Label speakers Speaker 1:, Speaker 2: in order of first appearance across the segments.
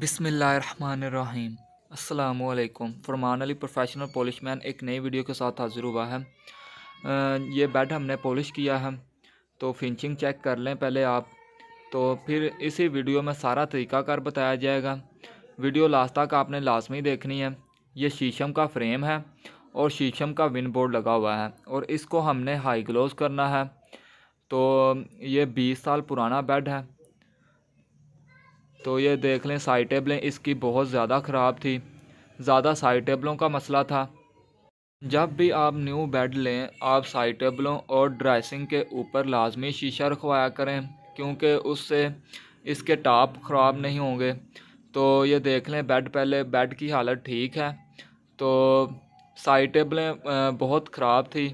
Speaker 1: बिसमीम अल्लाम Farman Ali professional polish man एक नई वीडियो के साथ हाजिर हुआ है ये बेड हमने पॉलिश किया है तो फिनिशिंग चेक कर लें पहले आप तो फिर इसी वीडियो में सारा तरीकाकार बताया जाएगा वीडियो लास्ट तक आपने लाजमी देखनी है ये शीशम का फ्रेम है और शीशम का विन बोर्ड लगा हुआ है और इसको हमने हाई ग्लोज करना है तो ये बीस साल पुराना बेड है तो ये देख लें साइड टेबलें इसकी बहुत ज़्यादा ख़राब थी ज़्यादा साइड टेबलों का मसला था जब भी आप न्यू बेड लें आप साइड टेबलों और ड्रेसिंग के ऊपर लाजमी शीशा रखवाया करें क्योंकि उससे इसके टाप ख़राब नहीं होंगे तो ये देख लें बेड पहले बेड की हालत ठीक है तो साइड टेबलें बहुत ख़राब थी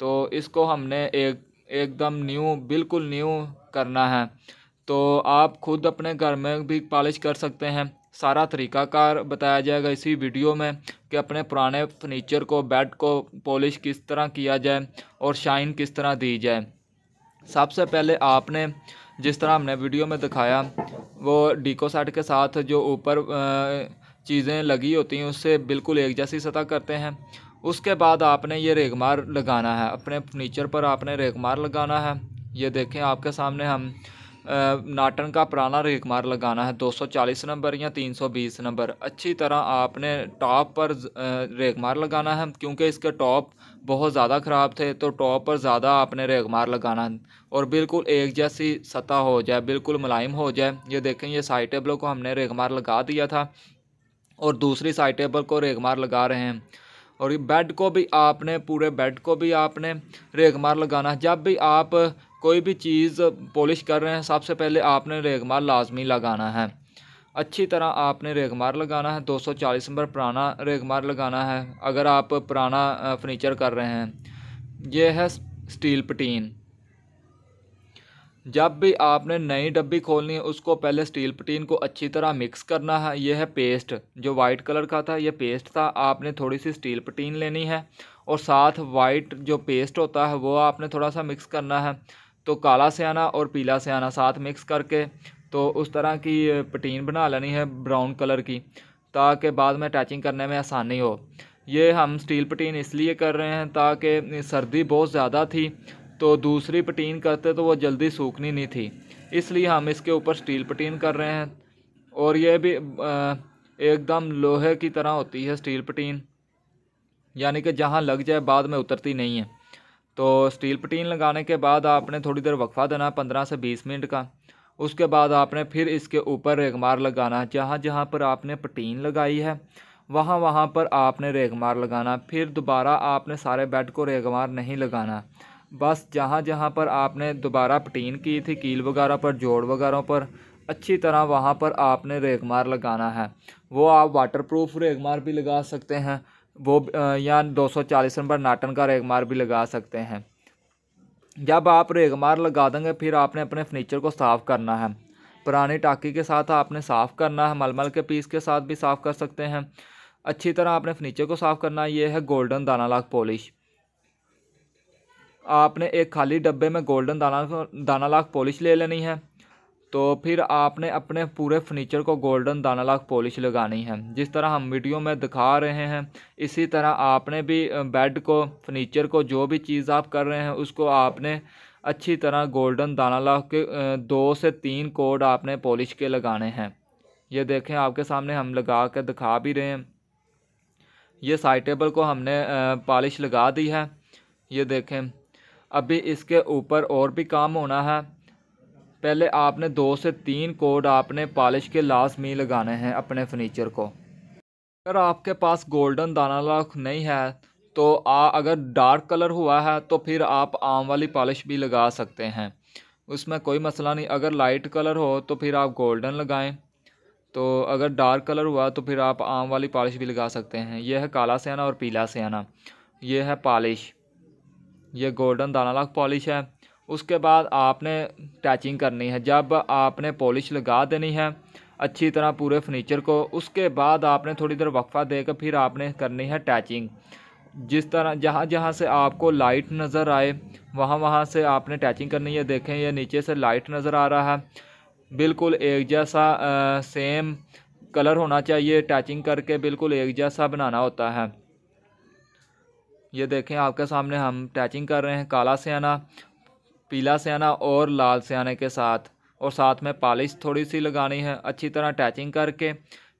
Speaker 1: तो इसको हमने एक एकदम न्यू बिल्कुल न्यू करना है तो आप खुद अपने घर में भी पॉलिश कर सकते हैं सारा तरीकाकार बताया जाएगा इसी वीडियो में कि अपने पुराने फर्नीचर को बेड को पॉलिश किस तरह किया जाए और शाइन किस तरह दी जाए सबसे पहले आपने जिस तरह हमने वीडियो में दिखाया वो डिको सेट के साथ जो ऊपर चीज़ें लगी होती हैं उससे बिल्कुल एक जैसी सतह करते हैं उसके बाद आपने ये रेगमार लगाना है अपने फर्नीचर पर आपने रेगमार लगाना है ये देखें आपके सामने हम नाटन का पुराना रेगमार लगाना है 240 नंबर या 320 नंबर अच्छी तरह आपने टॉप पर रेगमार लगाना है क्योंकि इसके टॉप बहुत ज़्यादा ख़राब थे तो टॉप पर ज़्यादा आपने रेगमार लगाना है और बिल्कुल एक जैसी सतह हो जाए बिल्कुल मुलायम हो जाए ये देखें ये साइड टेबल को हमने रेगमार लगा दिया था और दूसरी साइड टेबल को रेगमार लगा रहे हैं और ये बेड को भी आपने पूरे बेड को भी आपने रेगमार लगाना है जब भी आप कोई भी चीज़ पॉलिश कर रहे हैं सबसे पहले आपने रेग मार लाजमी लगाना है अच्छी तरह आपने रेगमार लगाना है 240 नंबर पुराना रेगमार लगाना है अगर आप पुराना फर्नीचर कर रहे हैं यह है स्टील पटीन जब भी आपने नई डब्बी खोलनी है उसको पहले स्टील पटीन को अच्छी तरह मिक्स करना है यह है पेस्ट जो वाइट कलर का था यह पेस्ट था आपने थोड़ी सी स्टील पटीन लेनी है और साथ वाइट जो पेस्ट होता है वो आपने थोड़ा सा मिक्स करना है तो काला सियाना और पीला सियाना साथ मिक्स करके तो उस तरह की पटीन बना लेनी है ब्राउन कलर की ताकि बाद में अटैचिंग करने में आसानी हो ये हम स्टील पटीन इसलिए कर रहे हैं ताकि सर्दी बहुत ज़्यादा थी तो दूसरी पटीन करते तो वो जल्दी सूखनी नहीं थी इसलिए हम इसके ऊपर स्टील पटीन कर रहे हैं और ये भी एकदम लोहे की तरह होती है स्टील पटीन यानी कि जहाँ लग जाए बाद में उतरती नहीं है तो स्टील पटीन लगाने के बाद आपने थोड़ी देर वक्फा देना है पंद्रह से बीस मिनट का उसके बाद आपने फिर इसके ऊपर रेगमार लगाना है जहाँ जहाँ पर आपने पटीन लगाई है वहाँ वहाँ पर आपने रेगमार लगाना फिर दोबारा आपने सारे बेड को रेगमार नहीं लगाना बस जहाँ जहाँ पर आपने दोबारा पटीन की थी कील वगैरह पर जोड़ वगैरह पर अच्छी तरह वहाँ पर आपने रेगमार लगाना है वो आप वाटर प्रूफ रेगमार भी लगा सकते हैं वो या 240 नंबर नाटन का रेगमार भी लगा सकते हैं जब आप रेगमार लगा देंगे फिर आपने अपने फर्नीचर को साफ़ करना है पुरानी टाकी के साथ आपने साफ़ करना है मलमल के पीस के साथ भी साफ़ कर सकते हैं अच्छी तरह आपने फर्नीचर को साफ़ करना ये है गोल्डन दाना लाख पॉलिश आपने एक खाली डब्बे में गोल्डन दाना दाना लाख पॉलिश ले लेनी है तो फिर आपने अपने पूरे फर्नीचर को गोल्डन दाना लाख पॉलिश लगानी है जिस तरह हम वीडियो में दिखा रहे हैं इसी तरह आपने भी बेड को फर्नीचर को जो भी चीज़ आप कर रहे हैं उसको आपने अच्छी तरह गोल्डन दाना लाख के दो से तीन कोड आपने पॉलिश के लगाने हैं ये देखें आपके सामने हम लगा कर दिखा भी रहे हैं ये साइड टेबल को हमने पॉलिश लगा दी है ये देखें अभी इसके ऊपर और भी काम होना है पहले आपने दो से तीन कोड आपने पॉलिश के लाजमी लगाने हैं अपने फर्नीचर को अगर आपके पास गोल्डन दाना लाख नहीं है तो आ, अगर डार्क कलर हुआ है तो फिर आप आम वाली पॉलिश भी लगा सकते हैं उसमें कोई मसला नहीं अगर लाइट कलर हो तो फिर आप गोल्डन लगाएं तो अगर डार्क कलर हुआ तो फिर आप आम वाली पॉलिश भी लगा सकते हैं यह है काला सयाना और पीला सयाना यह है पॉलिश ये गोल्डन दाना लाख पॉलिश है उसके बाद आपने टैचिंग करनी है जब आपने पॉलिश लगा देनी है अच्छी तरह पूरे फर्नीचर को उसके बाद आपने थोड़ी देर वक्फ़ा देकर फिर आपने करनी है टैचिंग जिस तरह जहाँ जहाँ से आपको लाइट नज़र आए वहाँ वहाँ से आपने टैचिंग करनी है देखें ये नीचे से लाइट नज़र आ रहा है बिल्कुल एक जैसा आ, सेम कलर होना चाहिए टैचिंग करके बिल्कुल एक जैसा बनाना होता है ये देखें आपके सामने हम टैचिंग कर रहे हैं काला सियाना पीला सियाना और लाल सियाने के साथ और साथ में पॉलिश थोड़ी सी लगानी है अच्छी तरह टैचिंग करके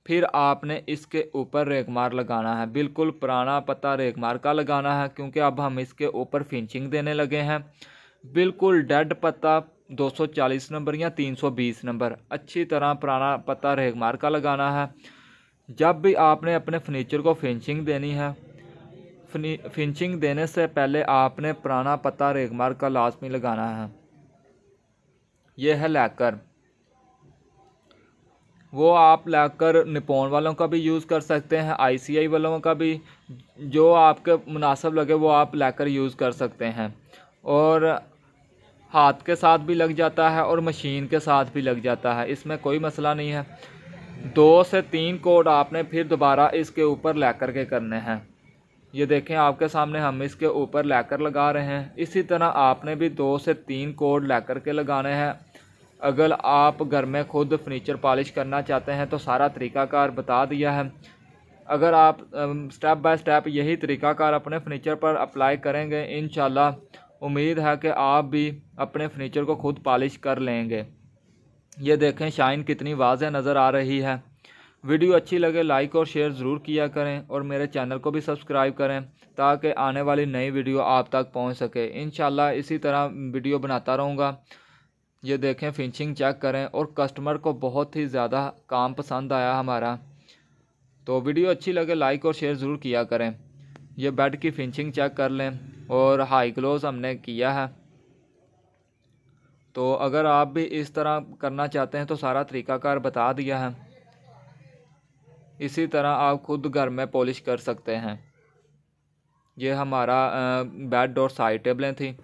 Speaker 1: फिर आपने इसके ऊपर रेगमार मार लगाना है बिल्कुल पुराना पता रेगमार मार का लगाना है क्योंकि अब हम इसके ऊपर फिनिशिंग देने लगे हैं बिल्कुल डेड पत्ता 240 नंबर या 320 नंबर अच्छी तरह पुराना पत्ता रेगमार मार का लगाना है जब भी आपने अपने फर्नीचर को फिनिशिंग देनी है फिनिशिंग देने से पहले आपने पुराना पता रेगमार का लाजमी लगाना है यह है लैकर वो आप लाकर निपोन वालों का भी यूज़ कर सकते हैं आईसीआई वालों का भी जो आपके मुनासब लगे वो आप लाकर यूज़ कर सकते हैं और हाथ के साथ भी लग जाता है और मशीन के साथ भी लग जाता है इसमें कोई मसला नहीं है दो से तीन कोड आपने फिर दोबारा इसके ऊपर लैकर के करने हैं ये देखें आपके सामने हम इसके ऊपर लैकर लगा रहे हैं इसी तरह आपने भी दो से तीन कोड लैकर के लगाने हैं अगर आप घर में खुद फर्नीचर पॉलिश करना चाहते हैं तो सारा तरीकाकार बता दिया है अगर आप स्टेप बाय स्टेप यही तरीकाकार अपने फर्नीचर पर अप्लाई करेंगे इन उम्मीद है कि आप भी अपने फर्नीचर को खुद पॉलिश कर लेंगे ये देखें शाइन कितनी वाज नज़र आ रही है वीडियो अच्छी लगे लाइक और शेयर ज़रूर किया करें और मेरे चैनल को भी सब्सक्राइब करें ताकि आने वाली नई वीडियो आप तक पहुंच सके इन इसी तरह वीडियो बनाता रहूँगा ये देखें फिनिशिंग चेक करें और कस्टमर को बहुत ही ज़्यादा काम पसंद आया हमारा तो वीडियो अच्छी लगे लाइक और शेयर ज़रूर किया करें यह बेड की फिनिशिंग चेक कर लें और हाई क्लोज हमने किया है तो अगर आप भी इस तरह करना चाहते हैं तो सारा तरीकाकार बता दिया है इसी तरह आप खुद घर में पॉलिश कर सकते हैं ये हमारा बेड और साइड टेबलें थी